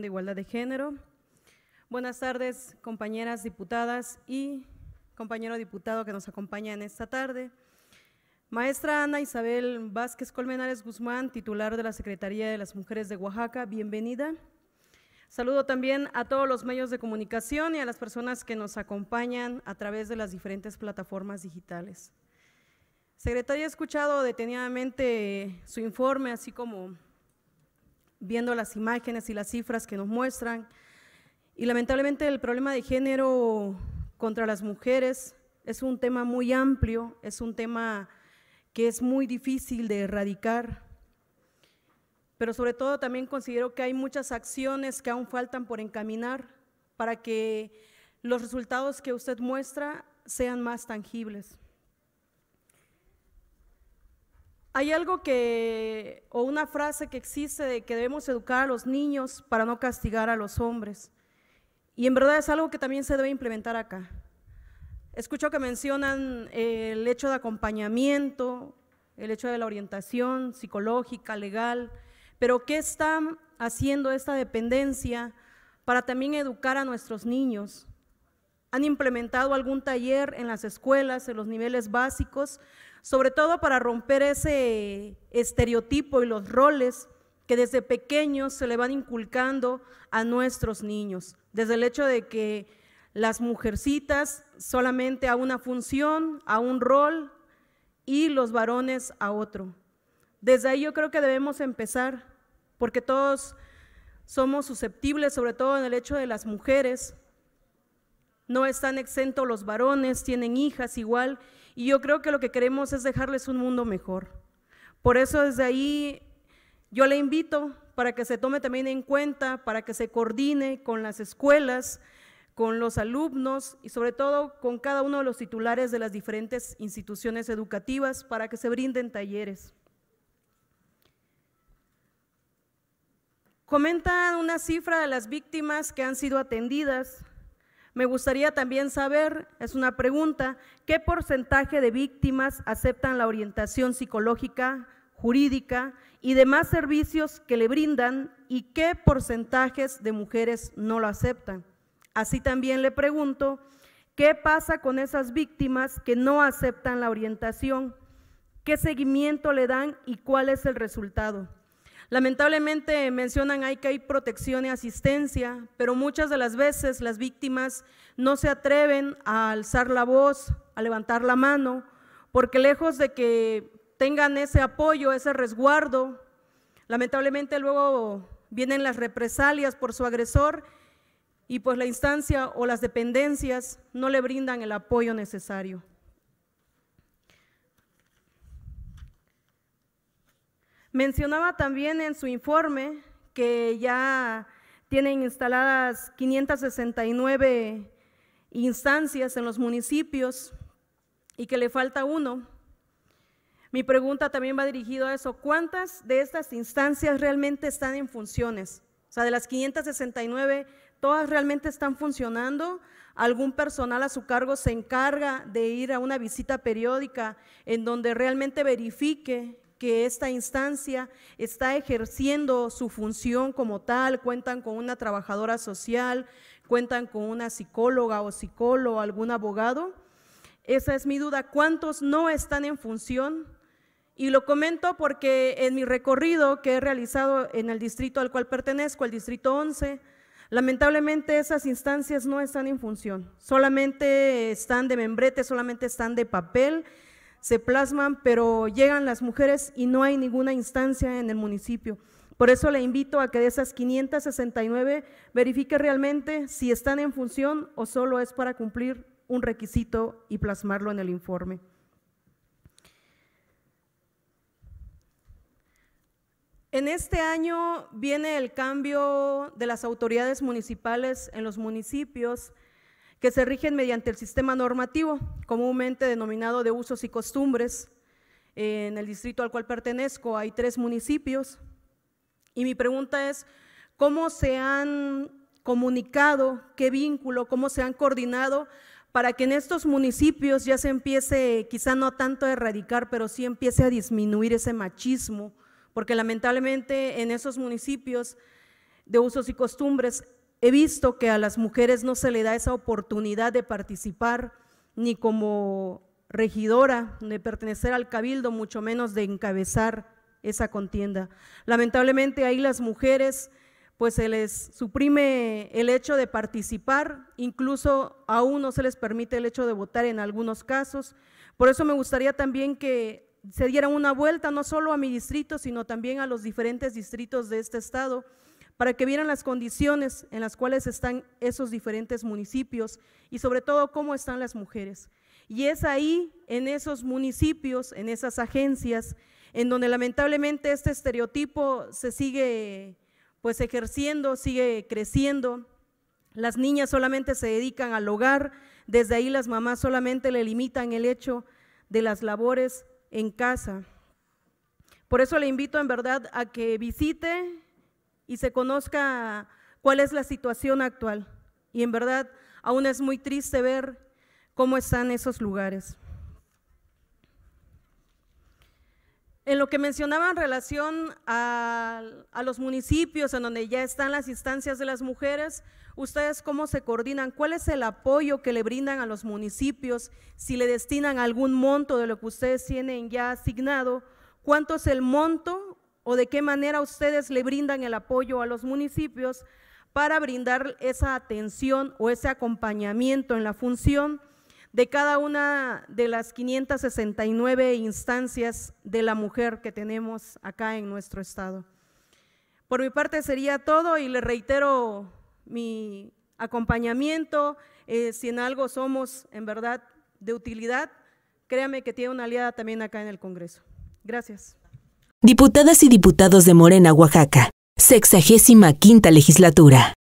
de Igualdad de Género. Buenas tardes, compañeras diputadas y compañero diputado que nos acompaña en esta tarde. Maestra Ana Isabel Vázquez Colmenares Guzmán, titular de la Secretaría de las Mujeres de Oaxaca, bienvenida. Saludo también a todos los medios de comunicación y a las personas que nos acompañan a través de las diferentes plataformas digitales. Secretaria, he escuchado detenidamente su informe, así como viendo las imágenes y las cifras que nos muestran. Y lamentablemente el problema de género contra las mujeres es un tema muy amplio, es un tema que es muy difícil de erradicar, pero sobre todo también considero que hay muchas acciones que aún faltan por encaminar para que los resultados que usted muestra sean más tangibles. Hay algo que, o una frase que existe de que debemos educar a los niños para no castigar a los hombres. Y en verdad es algo que también se debe implementar acá. Escucho que mencionan eh, el hecho de acompañamiento, el hecho de la orientación psicológica, legal, pero ¿qué está haciendo esta dependencia para también educar a nuestros niños? Han implementado algún taller en las escuelas, en los niveles básicos, sobre todo para romper ese estereotipo y los roles que desde pequeños se le van inculcando a nuestros niños, desde el hecho de que las mujercitas solamente a una función, a un rol, y los varones a otro. Desde ahí yo creo que debemos empezar, porque todos somos susceptibles, sobre todo en el hecho de las mujeres, no están exentos los varones, tienen hijas igual, y yo creo que lo que queremos es dejarles un mundo mejor. Por eso desde ahí yo le invito para que se tome también en cuenta, para que se coordine con las escuelas, con los alumnos y sobre todo con cada uno de los titulares de las diferentes instituciones educativas para que se brinden talleres. Comentan una cifra de las víctimas que han sido atendidas, me gustaría también saber, es una pregunta, ¿qué porcentaje de víctimas aceptan la orientación psicológica, jurídica y demás servicios que le brindan y qué porcentajes de mujeres no lo aceptan? Así también le pregunto, ¿qué pasa con esas víctimas que no aceptan la orientación? ¿Qué seguimiento le dan y cuál es el resultado? Lamentablemente mencionan hay que hay protección y asistencia, pero muchas de las veces las víctimas no se atreven a alzar la voz, a levantar la mano, porque lejos de que tengan ese apoyo, ese resguardo, lamentablemente luego vienen las represalias por su agresor y pues la instancia o las dependencias no le brindan el apoyo necesario. Mencionaba también en su informe que ya tienen instaladas 569 instancias en los municipios y que le falta uno. Mi pregunta también va dirigida a eso. ¿Cuántas de estas instancias realmente están en funciones? O sea, de las 569, ¿todas realmente están funcionando? ¿Algún personal a su cargo se encarga de ir a una visita periódica en donde realmente verifique que esta instancia está ejerciendo su función como tal, cuentan con una trabajadora social, cuentan con una psicóloga o psicólogo, algún abogado. Esa es mi duda, ¿cuántos no están en función? Y lo comento porque en mi recorrido que he realizado en el distrito al cual pertenezco, el distrito 11, lamentablemente esas instancias no están en función, solamente están de membrete, solamente están de papel se plasman, pero llegan las mujeres y no hay ninguna instancia en el municipio. Por eso le invito a que de esas 569 verifique realmente si están en función o solo es para cumplir un requisito y plasmarlo en el informe. En este año viene el cambio de las autoridades municipales en los municipios que se rigen mediante el sistema normativo, comúnmente denominado de usos y costumbres. En el distrito al cual pertenezco hay tres municipios y mi pregunta es, ¿cómo se han comunicado, qué vínculo, cómo se han coordinado para que en estos municipios ya se empiece, quizá no tanto a erradicar, pero sí empiece a disminuir ese machismo? Porque lamentablemente en esos municipios de usos y costumbres He visto que a las mujeres no se le da esa oportunidad de participar ni como regidora, de pertenecer al cabildo, mucho menos de encabezar esa contienda. Lamentablemente ahí las mujeres pues se les suprime el hecho de participar, incluso aún no se les permite el hecho de votar en algunos casos. Por eso me gustaría también que se diera una vuelta no solo a mi distrito, sino también a los diferentes distritos de este estado para que vieran las condiciones en las cuales están esos diferentes municipios y sobre todo cómo están las mujeres. Y es ahí, en esos municipios, en esas agencias, en donde lamentablemente este estereotipo se sigue pues ejerciendo, sigue creciendo. Las niñas solamente se dedican al hogar, desde ahí las mamás solamente le limitan el hecho de las labores en casa. Por eso le invito en verdad a que visite y se conozca cuál es la situación actual. Y en verdad, aún es muy triste ver cómo están esos lugares. En lo que mencionaba en relación a, los municipios en donde ya están las instancias de las mujeres, ¿ustedes cómo se coordinan? ¿Cuál es el apoyo que le brindan a los municipios? Si le destinan algún monto de lo que ustedes tienen ya asignado, ¿cuánto es el monto o de qué manera ustedes le brindan el apoyo a los municipios para brindar esa atención o ese acompañamiento en la función de cada una de las 569 instancias de la mujer que tenemos acá en nuestro estado. Por mi parte sería todo y le reitero mi acompañamiento. Eh, si en algo somos en verdad de utilidad, créame que tiene una aliada también acá en el Congreso. Gracias. Diputadas y diputados de Morena, Oaxaca, sexagésima quinta legislatura.